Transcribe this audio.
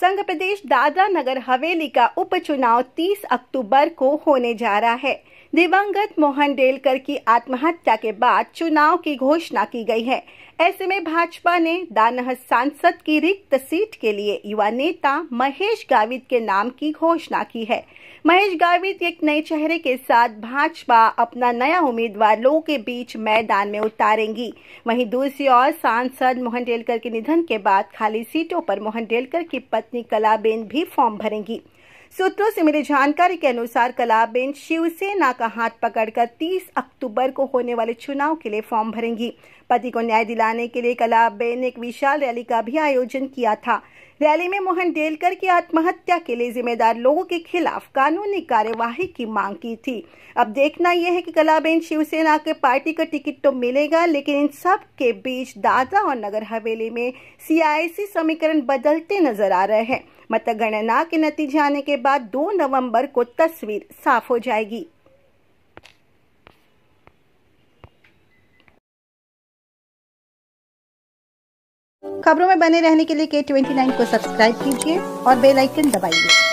संघ प्रदेश दादरा नगर हवेली का उपचुनाव 30 अक्टूबर को होने जा रहा है दिवंगत मोहन डेलकर की आत्महत्या के बाद चुनाव की घोषणा की गई है ऐसे में भाजपा ने दानह सांसद की रिक्त सीट के लिए युवा नेता महेश गावित के नाम की घोषणा की है महेश गावित एक नए चेहरे के साथ भाजपा अपना नया उम्मीदवार लोगों के बीच मैदान में उतारेंगी वहीं दूसरी ओर सांसद मोहन डेलकर के निधन के बाद खाली सीटों पर मोहन डेलकर की पत्नी कलाबेन भी फॉर्म भरेंगी सूत्रों से मिली जानकारी के अनुसार कलाबेन शिवसेना का हाथ पकड़कर 30 अक्टूबर को होने वाले चुनाव के लिए फॉर्म भरेंगी पति को न्याय दिलाने के लिए कलाबेन ने एक विशाल रैली का भी आयोजन किया था रैली में मोहन डेलकर की आत्महत्या के लिए जिम्मेदार लोगों के खिलाफ कानूनी कार्यवाही की मांग की थी अब देखना यह है कि कलाबेन शिवसेना के पार्टी का टिकट तो मिलेगा लेकिन इन सब के बीच दादरा और नगर हवेली में सीआईसी समीकरण बदलते नजर आ रहे हैं मतगणना के नतीजे आने के बाद 2 नवंबर को तस्वीर साफ हो जाएगी खबरों में बने रहने के लिए के ट्वेंटी को सब्सक्राइब कीजिए और बेल आइकन दबाइए